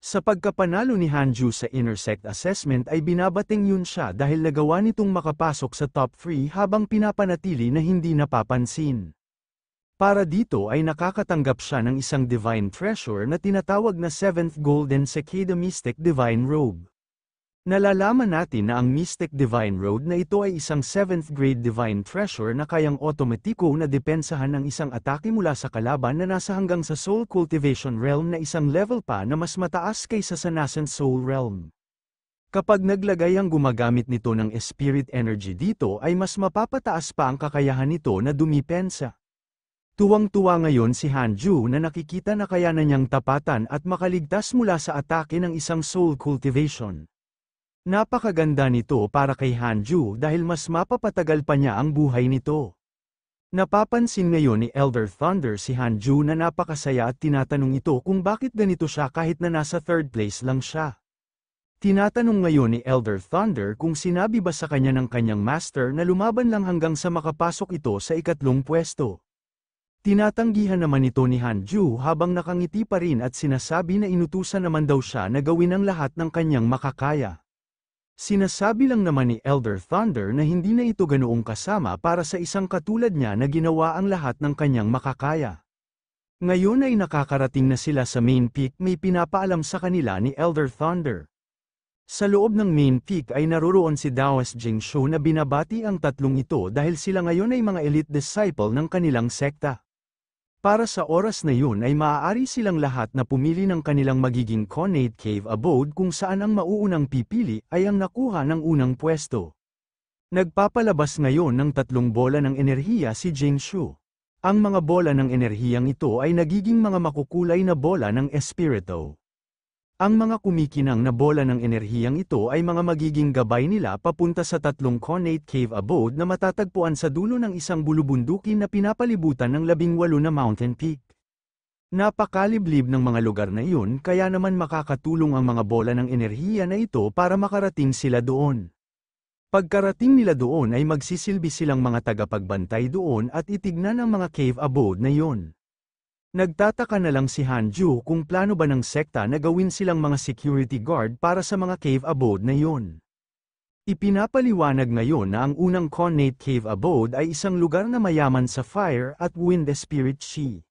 Sa pagkapanalo ni Hanju sa Intersect Assessment ay binabating yun siya dahil nagawa nitong makapasok sa top 3 habang pinapanatili na hindi napapansin. Para dito ay nakakatanggap siya ng isang divine treasure na tinatawag na 7th Golden Cicada Mystic Divine Robe. Nalalaman natin na ang Mystic Divine Road na ito ay isang 7th grade divine treasure na kayang otomatiko na depensahan ng isang atake mula sa kalaban na nasa hanggang sa soul cultivation realm na isang level pa na mas mataas kaysa sa nascent soul realm. Kapag naglagay ang gumagamit nito ng spirit energy dito ay mas mapapataas pa ang kakayahan nito na dumipensa. Tuwang-tuwa ngayon si Hanju na nakikita na kaya na niyang tapatan at makaligtas mula sa atake ng isang soul cultivation. Napakaganda nito para kay Hanju dahil mas mapapatagal pa niya ang buhay nito. Napapansin ngayon ni Elder Thunder si Hanju na napakasaya at tinatanong ito kung bakit ganito siya kahit na nasa third place lang siya. Tinatanong ngayon ni Elder Thunder kung sinabi ba sa kanya ng kanyang master na lumaban lang hanggang sa makapasok ito sa ikatlong pwesto. Tinatanggihan naman ito ni Hanju habang nakangiti pa rin at sinasabi na inutusan naman daw siya na gawin ang lahat ng kanyang makakaya. Sinasabi lang naman ni Elder Thunder na hindi na ito ganoong kasama para sa isang katulad niya na ginawa ang lahat ng kanyang makakaya. Ngayon ay nakakarating na sila sa main peak may pinapaalam sa kanila ni Elder Thunder. Sa loob ng main peak ay naroroon si Daoist Jing Shou na binabati ang tatlong ito dahil sila ngayon ay mga elite disciple ng kanilang sekta. Para sa oras na yun ay maaari silang lahat na pumili ng kanilang magiging Connate Cave Abode kung saan ang mauunang pipili ay ang nakuha ng unang pwesto. Nagpapalabas ngayon ng tatlong bola ng enerhiya si Jing Shu. Ang mga bola ng enerhiyang ito ay nagiging mga makukulay na bola ng espirito. Ang mga kumikinang na bola ng enerhiyang ito ay mga magiging gabay nila papunta sa tatlong Connate Cave Abode na matatagpuan sa dulo ng isang bulubundukin na pinapalibutan ng labing walo na mountain peak. Napakaliblib ng mga lugar na iyon kaya naman makakatulong ang mga bola ng enerhiya na ito para makarating sila doon. Pagkarating nila doon ay magsisilbi silang mga tagapagbantay doon at itignan ang mga cave abode na iyon. Nagtataka na lang si Hanju kung plano ba ng sekta na gawin silang mga security guard para sa mga cave abode na yon. Ipinapaliwanag ngayon na ang unang connate cave abode ay isang lugar na mayaman sa fire at wind spirit chi.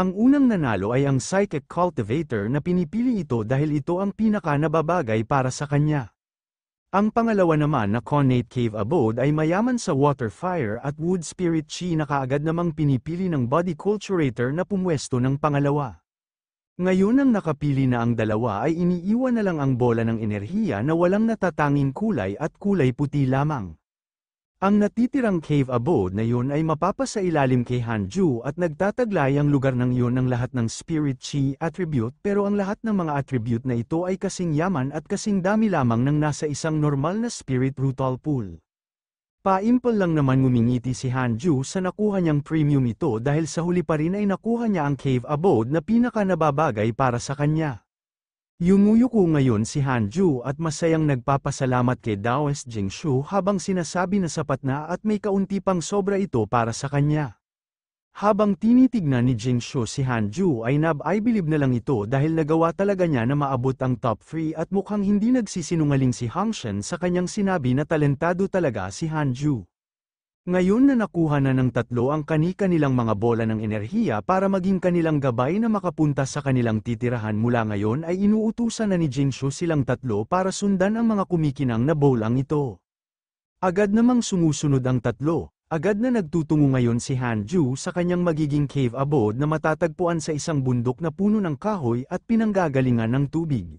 Ang unang nanalo ay ang psychic cultivator na pinipili ito dahil ito ang pinaka nababagay para sa kanya. Ang pangalawa naman na Connate Cave Abode ay mayaman sa water fire at wood spirit chi na kaagad namang pinipili ng body culturator na pumwesto ng pangalawa. Ngayon ang nakapili na ang dalawa ay iniiwan na lang ang bola ng enerhiya na walang natatanging kulay at kulay puti lamang. Ang natitirang cave abode na yun ay mapapasailalim kay Hanju at nagtataglay ang lugar ng yun ng lahat ng spirit chi attribute pero ang lahat ng mga attribute na ito ay kasing yaman at kasing dami lamang ng nasa isang normal na spirit brutal pool. Paimpol lang naman ngumingiti si Hanju sa nakuha niyang premium ito dahil sa huli pa rin ay nakuha niya ang cave abode na pinaka nababagay para sa kanya. Yumuyuko ngayon si Hanju at masayang nagpapasalamat kay Daoes Jingshu habang sinasabi na sapat na at may kaunti pang sobra ito para sa kanya. Habang tinitignan ni Jingshu si Hanju ay nab I believe na lang ito dahil nagawa talaga niya na maabot ang top 3 at mukhang hindi nagsisinungaling si Hangshen sa kanyang sinabi na talentado talaga si Hanju. Ngayon na nakuha na ng tatlo ang kani-kanilang mga bola ng enerhiya para maging kanilang gabay na makapunta sa kanilang titirahan mula ngayon ay inuutusan na ni Jinshu silang tatlo para sundan ang mga kumikinang na bolang ito. Agad namang sumusunod ang tatlo, agad na nagtutungo ngayon si Hanju sa kanyang magiging cave abode na matatagpuan sa isang bundok na puno ng kahoy at pinanggagalingan ng tubig.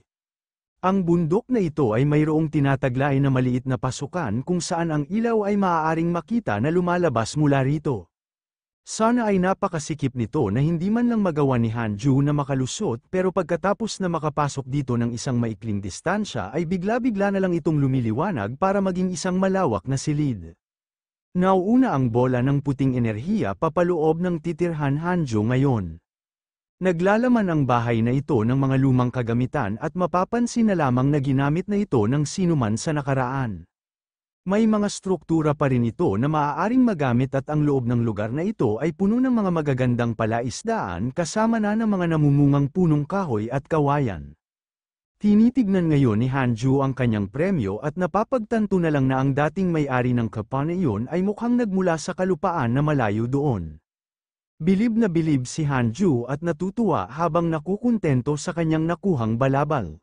Ang bundok na ito ay mayroong tinataglay na maliit na pasukan kung saan ang ilaw ay maaaring makita na lumalabas mula rito. Sana ay napakasikip nito na hindi man lang magawa ni Hanju na makalusot pero pagkatapos na makapasok dito ng isang maikling distansya ay bigla-bigla na lang itong lumiliwanag para maging isang malawak na silid. Nauuna ang bola ng puting enerhiya papaloob ng titirhan Hanjo ngayon. Naglalaman ang bahay na ito ng mga lumang kagamitan at mapapansin na lamang na ginamit na ito ng sinuman sa nakaraan. May mga struktura pa rin ito na maaaring magamit at ang loob ng lugar na ito ay puno ng mga magagandang palaisdaan kasama na ng mga namumungang punong kahoy at kawayan. Tinitignan ngayon ni Hanju ang kanyang premyo at napapagtanto na lang na ang dating may-ari ng kapana iyon ay mukhang nagmula sa kalupaan na malayo doon. Bilib na bilib si Hanju at natutuwa habang nakukuntento sa kanyang nakuhang balabal.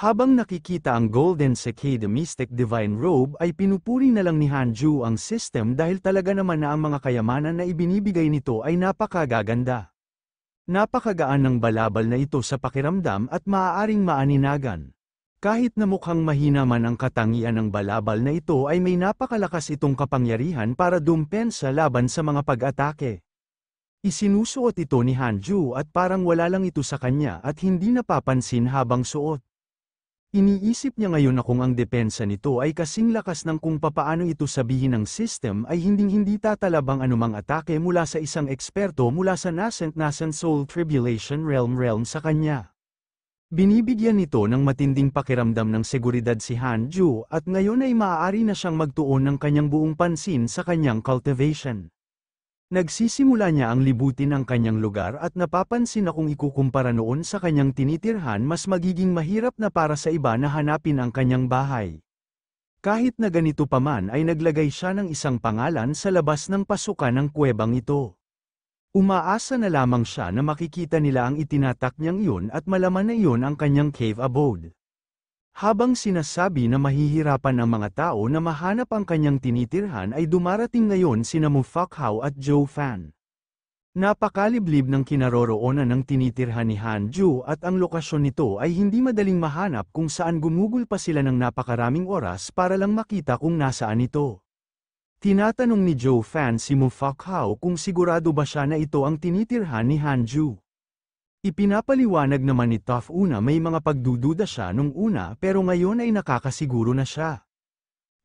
Habang nakikita ang Golden Cicada Mystic Divine Robe ay pinupuri na lang ni Hanju ang system dahil talaga naman na ang mga kayamanan na ibinibigay nito ay napakagaganda. Napakagaan ng balabal na ito sa pakiramdam at maaaring maaninagan. Kahit na mukhang mahina man ang katangian ng balabal na ito ay may napakalakas itong kapangyarihan para dumpensa laban sa mga pag-atake. Isinusuot ito ni Hanju at parang wala lang ito sa kanya at hindi napapansin habang suot. Iniisip niya ngayon na kung ang depensa nito ay kasing lakas ng kung papaano ito sabihin ng system ay hinding-hindi tatalabang anumang atake mula sa isang eksperto mula sa nascent-nascent soul tribulation realm-realm sa kanya. Binibigyan nito ng matinding pakiramdam ng seguridad si Hanju at ngayon ay maaari na siyang magtuon ng kanyang buong pansin sa kanyang cultivation. Nagsisimula niya ang libutin ang kanyang lugar at napapansin na kung ikukumpara noon sa kanyang tinitirhan mas magiging mahirap na para sa iba na hanapin ang kanyang bahay. Kahit na ganito paman ay naglagay siya ng isang pangalan sa labas ng pasukan ng kuwebang ito. Umaasa na lamang siya na makikita nila ang itinatak niyang iyon at malaman na iyon ang kanyang cave abode. Habang sinasabi na mahihirapan ang mga tao na mahanap ang kanyang tinitirhan ay dumarating ngayon sina Mufakhaw at Joe Fan. Napakaliblib ng kinaroroonan ng tinitirhan ni Han Hanju at ang lokasyon nito ay hindi madaling mahanap kung saan gumugol pa sila ng napakaraming oras para lang makita kung nasaan ito. Tinatanong ni Joe Fan si Mufakhaw kung sigurado ba siya na ito ang tinitirhan ni Han Hanju. Ipinapaliwanag naman ni Tuff una may mga pagdududa siya nung una pero ngayon ay nakakasiguro na siya.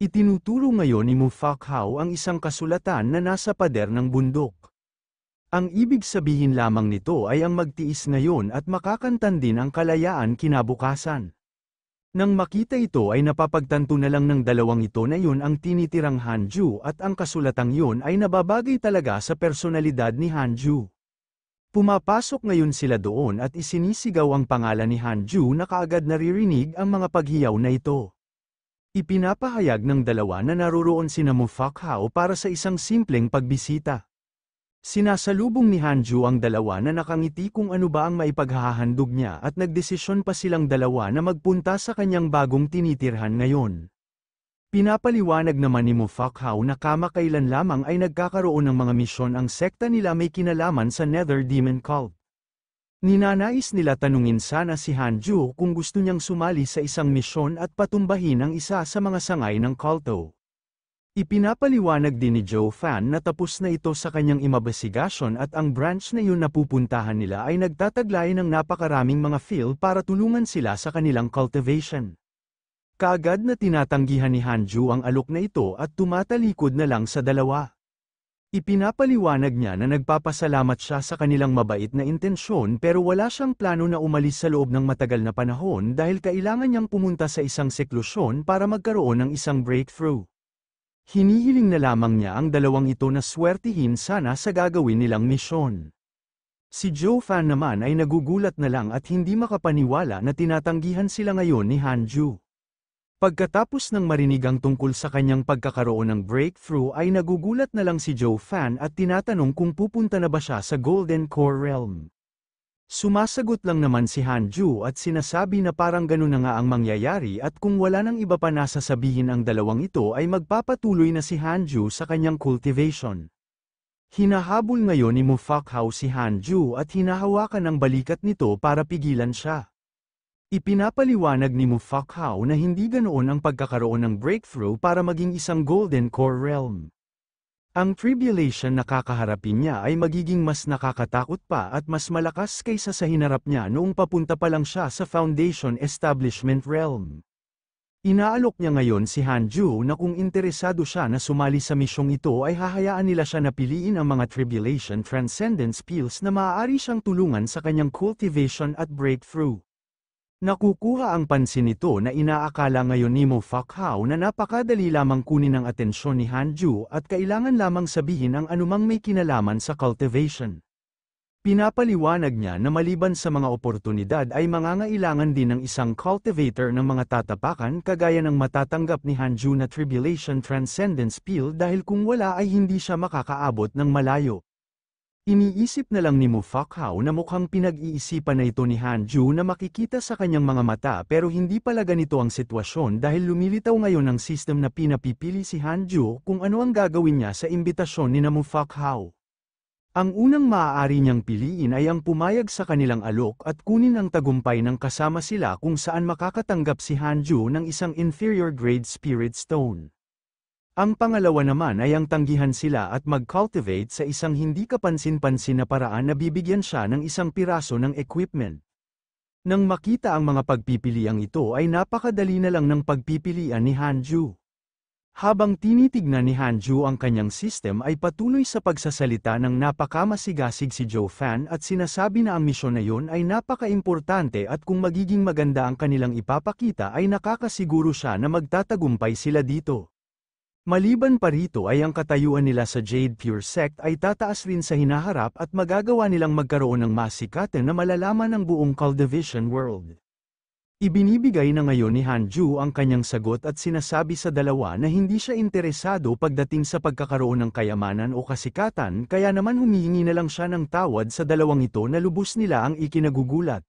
Itinuturo ngayon ni Mufakhaw ang isang kasulatan na nasa pader ng bundok. Ang ibig sabihin lamang nito ay ang magtiis ngayon at makakantan din ang kalayaan kinabukasan. Nang makita ito ay napapagtanto na lang ng dalawang ito na yun ang tinitirang Hanju at ang kasulatang yun ay nababagay talaga sa personalidad ni Hanju. Pumapasok ngayon sila doon at isinisigaw ang pangalan ni Hanju na kaagad naririnig ang mga paghiyaw na ito. Ipinapahayag ng dalawa na naroroon sina Mufakhao para sa isang simpleng pagbisita. Sinasalubong ni Hanju ang dalawa na nakangiti kung ano ba ang maipaghahandog niya at nagdesisyon pa silang dalawa na magpunta sa kanyang bagong tinitirhan ngayon. Pinapaliwanag naman ni Mufakhaw na kamakailan lamang ay nagkakaroon ng mga misyon ang sekta nila may kinalaman sa Nether Demon Cult. Ninanais nila tanungin sana si Hanju kung gusto niyang sumali sa isang misyon at patumbahin ang isa sa mga sangay ng kulto. Ipinapaliwanag din ni Joe Fan na tapos na ito sa kanyang imabasigasyon at ang branch na yun napupuntahan nila ay nagtataglay ng napakaraming mga fill para tulungan sila sa kanilang cultivation. Kaagad na tinatanggihan ni Hanju ang alok na ito at tumatalikod na lang sa dalawa. Ipinapaliwanag niya na nagpapasalamat siya sa kanilang mabait na intensyon pero wala siyang plano na umalis sa loob ng matagal na panahon dahil kailangan niyang pumunta sa isang seklusyon para magkaroon ng isang breakthrough. Hinihiling na lamang niya ang dalawang ito na swertihin sana sa gagawin nilang misyon. Si Joe Fan naman ay nagugulat na lang at hindi makapaniwala na tinatanggihan sila ngayon ni Hanju. Pagkatapos ng marinig ang tungkol sa kanyang pagkakaroon ng breakthrough ay nagugulat na lang si Joe Fan at tinatanong kung pupunta na ba siya sa Golden Core Realm. Sumasagot lang naman si Han Ju at sinasabi na parang ganun na nga ang mangyayari at kung wala nang iba pa na sasabihin ang dalawang ito ay magpapatuloy na si Han Ju sa kanyang cultivation. Hinahabol ngayon ni Mufakhaw si Han Ju at hinahawakan ang balikat nito para pigilan siya. Ipinapaliwanag ni Mufakhaw na hindi ganoon ang pagkakaroon ng breakthrough para maging isang Golden Core Realm. Ang tribulation na kakaharapin niya ay magiging mas nakakatakot pa at mas malakas kaysa sa hinarap niya noong papunta pa lang siya sa Foundation Establishment Realm. Inaalok niya ngayon si Hanju na kung interesado siya na sumali sa misyong ito ay hahayaan nila siya na piliin ang mga Tribulation Transcendence Pills na maaari siyang tulungan sa kanyang cultivation at breakthrough. Nakukuha ang pansin nito na inaakala ngayon ni Mo Fakhaw na napakadali lamang kunin ang atensyon ni Hanju at kailangan lamang sabihin ang anumang may kinalaman sa cultivation. Pinapaliwanag niya na maliban sa mga oportunidad ay mangangailangan din ng isang cultivator ng mga tatapakan kagaya ng matatanggap ni Hanju na Tribulation Transcendence Peel dahil kung wala ay hindi siya makakaabot ng malayo. Iniisip na lang ni Mufakhao na mukhang pinag-iisipan na ito ni Han Ju na makikita sa kanyang mga mata pero hindi pala ganito ang sitwasyon dahil lumilitaw ngayon ang system na pinapipili si Han Ju kung ano ang gagawin niya sa imbitasyon ni na Mufakhao. Ang unang maaari niyang piliin ay ang pumayag sa kanilang alok at kunin ang tagumpay ng kasama sila kung saan makakatanggap si Han Ju ng isang inferior grade spirit stone. Ang pangalawa naman ay ang tanggihan sila at mag-cultivate sa isang hindi kapansin-pansin na paraan na bibigyan siya ng isang piraso ng equipment. Nang makita ang mga pagpipiliang ito ay napakadali na lang ng pagpipilian ni Hanju. Habang tinitignan ni Hanju ang kanyang system ay patuloy sa pagsasalita ng napakamasigasig si Joe Fan at sinasabi na ang misyon na yun ay napaka-importante at kung magiging maganda ang kanilang ipapakita ay nakakasiguro siya na magtatagumpay sila dito. Maliban pa rito ay ang katayuan nila sa Jade Pure Sect ay tataas rin sa hinaharap at magagawa nilang magkaroon ng masikate na malalaman ng buong Caldivision world. Ibinibigay na ngayon ni Hanju ang kanyang sagot at sinasabi sa dalawa na hindi siya interesado pagdating sa pagkakaroon ng kayamanan o kasikatan kaya naman humihingi na lang siya ng tawad sa dalawang ito na lubos nila ang ikinagugulat.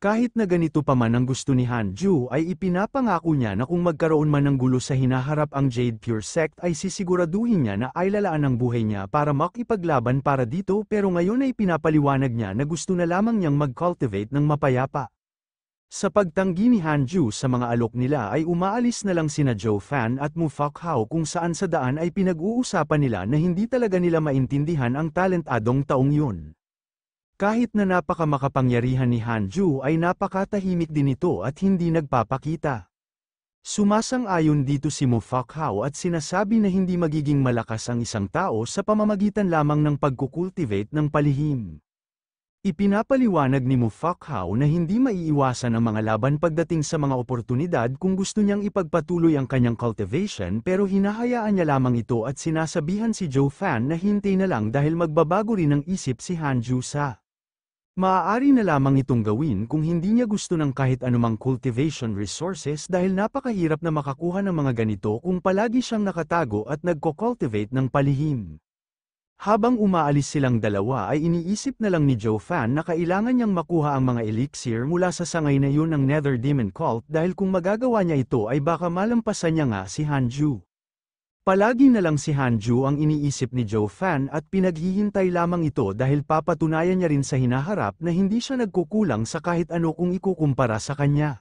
Kahit na ganito pa man ang gusto ni Han Ju ay ipinapangako niya na kung magkaroon man ng gulo sa hinaharap ang Jade Pure Sect ay sisiguraduhin niya na ay lalaan ang buhay niya para makipaglaban para dito pero ngayon ay pinapaliwanag niya na gusto na lamang niyang mag-cultivate ng mapayapa. Sa pagtanggi ni Han Ju sa mga alok nila ay umaalis na lang sina Joe Fan at Mu Fak kung saan sa daan ay pinag-uusapan nila na hindi talaga nila maintindihan ang talent adong taong yun. Kahit na napakamakapangyarihan ni Hanju ay napakatahimik din ito at hindi nagpapakita. Sumasang-ayon dito si Mufakhao at sinasabi na hindi magiging malakas ang isang tao sa pamamagitan lamang ng pagkukultivate ng palihim. Ipinapaliwanag ni Mufakhao na hindi maiiwasan ang mga laban pagdating sa mga oportunidad kung gusto niyang ipagpatuloy ang kanyang cultivation pero hinahayaan niya lamang ito at sinasabihan si Joe Fan na hintay na lang dahil magbabago rin ang isip si Hanju Sa. Maaari na lamang itong gawin kung hindi niya gusto ng kahit anumang cultivation resources dahil napakahirap na makakuha ng mga ganito kung palagi siyang nakatago at nagko-cultivate ng palihim. Habang umaalis silang dalawa ay iniisip na lang ni Joe Fan na kailangan niyang makuha ang mga elixir mula sa sangay na yun ng Nether Demon Cult dahil kung magagawa niya ito ay baka malampasan niya nga si Hanju. Palagi na lang si Hanju ang iniisip ni Joe Fan at pinaghihintay lamang ito dahil papatunayan niya rin sa hinaharap na hindi siya nagkukulang sa kahit ano kung ikukumpara sa kanya.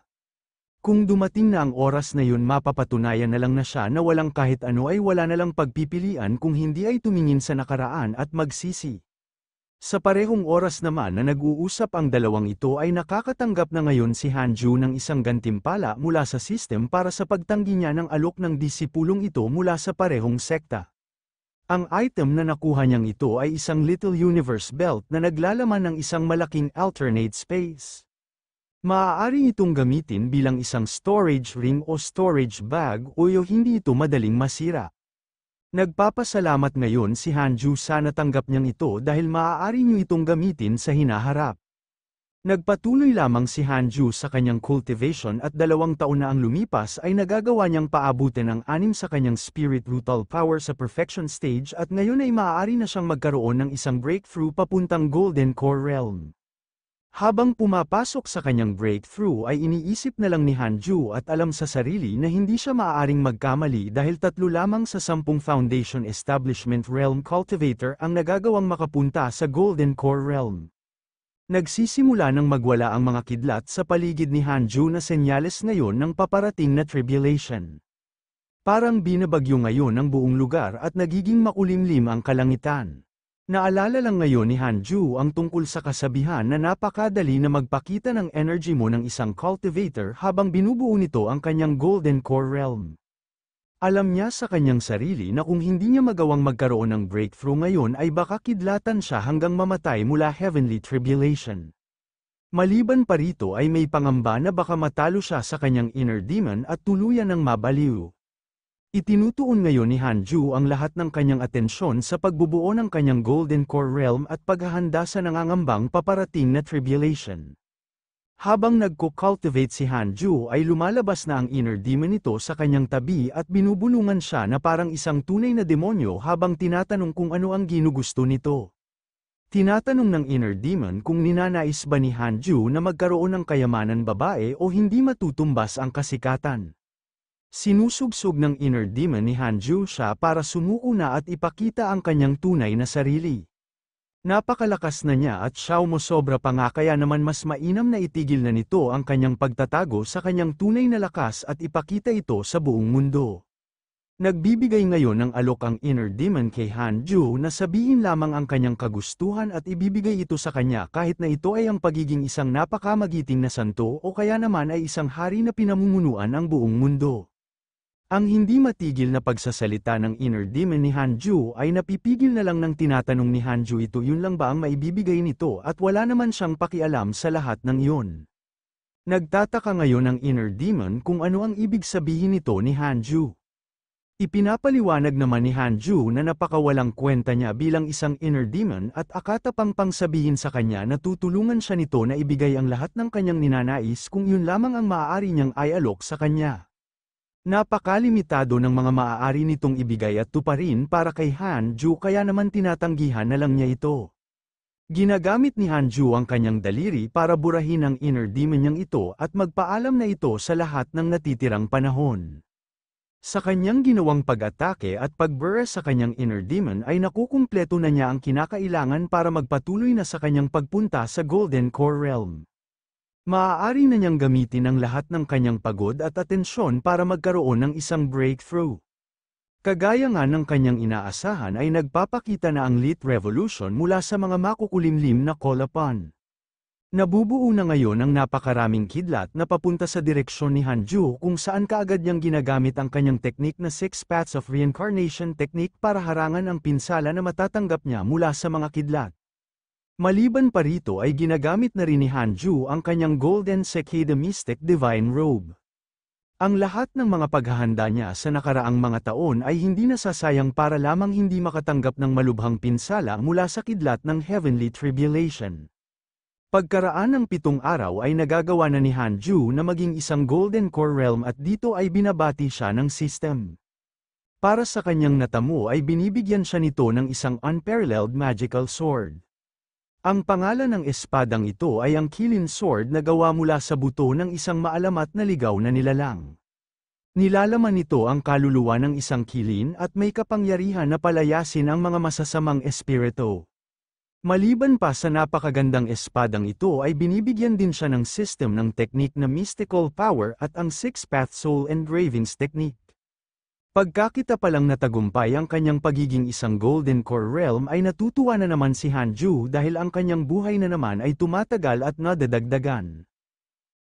Kung dumating na ang oras na yun mapapatunayan na lang na siya na walang kahit ano ay wala na lang pagpipilian kung hindi ay tumingin sa nakaraan at magsisi. Sa parehong oras naman na nag-uusap ang dalawang ito ay nakakatanggap na ngayon si Hanju ng isang gantimpala mula sa system para sa pagtanggi niya ng alok ng disipulong ito mula sa parehong sekta. Ang item na nakuha niyang ito ay isang Little Universe Belt na naglalaman ng isang malaking alternate space. Maaari itong gamitin bilang isang storage ring o storage bag o hindi ito madaling masira. Nagpapasalamat ngayon si Hanju sa natanggap niyang ito dahil maaari niyo itong gamitin sa hinaharap. Nagpatuloy lamang si Hanju sa kanyang cultivation at dalawang taon na ang lumipas ay nagagawa niyang paabutin ang anim sa kanyang spirit brutal power sa perfection stage at ngayon ay maaari na siyang magkaroon ng isang breakthrough papuntang Golden Core Realm. Habang pumapasok sa kanyang breakthrough ay iniisip na lang ni Hanju at alam sa sarili na hindi siya maaaring magkamali dahil tatlo lamang sa sampung Foundation Establishment Realm Cultivator ang nagagawang makapunta sa Golden Core Realm. Nagsisimula nang magwala ang mga kidlat sa paligid ni Hanju na senyales ngayon ng paparating na tribulation. Parang binabagyo ngayon ang buong lugar at nagiging makulimlim ang kalangitan. Naalala lang ngayon ni Hanju ang tungkol sa kasabihan na napakadali na magpakita ng energy mo ng isang cultivator habang binubuo nito ang kanyang golden core realm. Alam niya sa kanyang sarili na kung hindi niya magawang magkaroon ng breakthrough ngayon ay baka kidlatan siya hanggang mamatay mula heavenly tribulation. Maliban pa rito ay may pangamba na baka matalo siya sa kanyang inner demon at tuluyan ng mabaliw. Itinutuon ngayon ni Hanju ang lahat ng kanyang atensyon sa pagbubuo ng kanyang Golden Core Realm at paghahanda sa nangangambang paparating na tribulation. Habang nagko-cultivate si Hanju ay lumalabas na ang inner demon nito sa kanyang tabi at binubulungan siya na parang isang tunay na demonyo habang tinatanong kung ano ang ginugusto nito. Tinatanong ng inner demon kung ninanais ba ni Hanju na magkaroon ng kayamanan babae o hindi matutumbas ang kasikatan. Sinusugsog ng inner demon ni Hanju siya para sumuuna at ipakita ang kanyang tunay na sarili. Napakalakas na niya at siya sobra pa nga kaya naman mas mainam na itigil na nito ang kanyang pagtatago sa kanyang tunay na lakas at ipakita ito sa buong mundo. Nagbibigay ngayon ng alok ang inner demon kay Hanju na sabihin lamang ang kanyang kagustuhan at ibibigay ito sa kanya kahit na ito ay ang pagiging isang napakamagiting na santo o kaya naman ay isang hari na pinamumunuan ang buong mundo. Ang hindi matigil na pagsasalita ng inner demon ni Hanju ay napipigil na lang ng tinatanong ni Hanju ito yun lang ba ang maibibigay nito at wala naman siyang pakialam sa lahat ng iyon. Nagtataka ngayon ang inner demon kung ano ang ibig sabihin nito ni Hanju. Ipinapaliwanag naman ni Hanju na napakawalang kwenta niya bilang isang inner demon at akata pang sabihin sa kanya na tutulungan siya nito na ibigay ang lahat ng kanyang ninanais kung yun lamang ang maaari niyang ayalok sa kanya. Napakalimitado ng mga maaari nitong ibigay at tuparin para kay Hanju kaya naman tinatanggihan na lang niya ito. Ginagamit ni Hanju ang kanyang daliri para burahin ang inner demon niyang ito at magpaalam na ito sa lahat ng natitirang panahon. Sa kanyang ginawang pag-atake at pagbura sa kanyang inner demon ay nakukumpleto na niya ang kinakailangan para magpatuloy na sa kanyang pagpunta sa Golden Core Realm. Maaari na niyang gamitin ang lahat ng kanyang pagod at atensyon para magkaroon ng isang breakthrough. Kagaya nga ng kanyang inaasahan ay nagpapakita na ang Lit Revolution mula sa mga makukulimlim na call-upon. Nabubuo na ngayon ang napakaraming kidlat na papunta sa direksyon ni Hanju kung saan kaagad niyang ginagamit ang kanyang teknik na Six Paths of Reincarnation Technique para harangan ang pinsala na matatanggap niya mula sa mga kidlat. Maliban pa rito ay ginagamit na rin ni Hanju ang kanyang Golden Sekeda Mystic Divine Robe. Ang lahat ng mga paghahanda niya sa nakaraang mga taon ay hindi nasasayang para lamang hindi makatanggap ng malubhang pinsala mula sa kidlat ng Heavenly Tribulation. Pagkaraan ng pitong araw ay nagagawa na ni Hanju na maging isang Golden Core Realm at dito ay binabati siya ng system. Para sa kanyang natamo ay binibigyan siya nito ng isang unparalleled magical sword. Ang pangalan ng espadang ito ay ang Kilin Sword na gawa mula sa buto ng isang maalamat na ligaw na nilalang. Nilalaman nito ang kaluluwa ng isang kilin at may kapangyarihan na palayasin ang mga masasamang espirito. Maliban pa sa napakagandang espadang ito ay binibigyan din siya ng system ng teknik na mystical power at ang Six-Path Soul Engravings Technique. Pagkakita pa lang natagumpay ang kanyang pagiging isang Golden Core Realm ay natutuwa na naman si Hanju dahil ang kanyang buhay na naman ay tumatagal at nadadagdagan.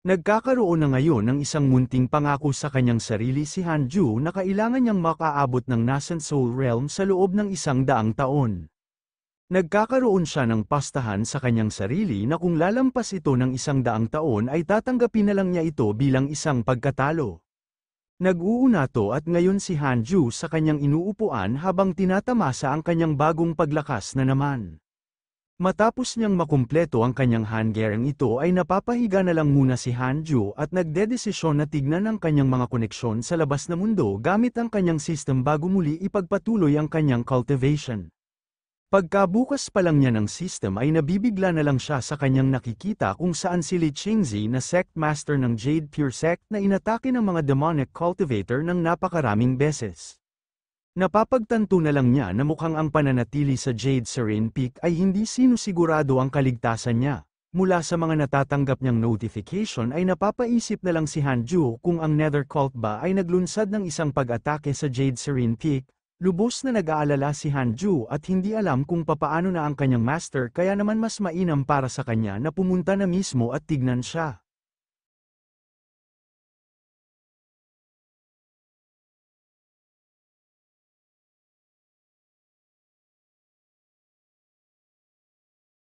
Nagkakaroon na ngayon ng isang munting pangako sa kanyang sarili si Hanju na kailangan niyang makaabot ng Nascent Soul Realm sa loob ng isang daang taon. Nagkakaroon siya ng pastahan sa kanyang sarili na kung lalampas ito ng isang daang taon ay tatanggapin na lang niya ito bilang isang pagkatalo. Nag-uunato at ngayon si Hanju sa kanyang inuupuan habang tinatamasa ang kanyang bagong paglakas na naman. Matapos niyang makumpleto ang kanyang handgerang ito ay napapahiga na lang muna si Hanju at nagdedesisyon na tignan ang kanyang mga koneksyon sa labas na mundo gamit ang kanyang system bago muli ipagpatuloy ang kanyang cultivation. Pagkabukas pa lang niya ng system ay nabibigla na lang siya sa kanyang nakikita kung saan si Li Qingzi na sect master ng Jade Pure Sect na inatake ng mga demonic cultivator ng napakaraming beses. Napapagtanto na lang niya na mukhang ang pananatili sa Jade Serene Peak ay hindi sinusigurado ang kaligtasan niya. Mula sa mga natatanggap niyang notification ay napapaisip na lang si Han Ju kung ang Nether Cult ba ay naglunsad ng isang pag-atake sa Jade Serene Peak Lubos na nag-aalala si Hanju at hindi alam kung papaano na ang kanyang master kaya naman mas mainam para sa kanya na pumunta na mismo at tignan siya.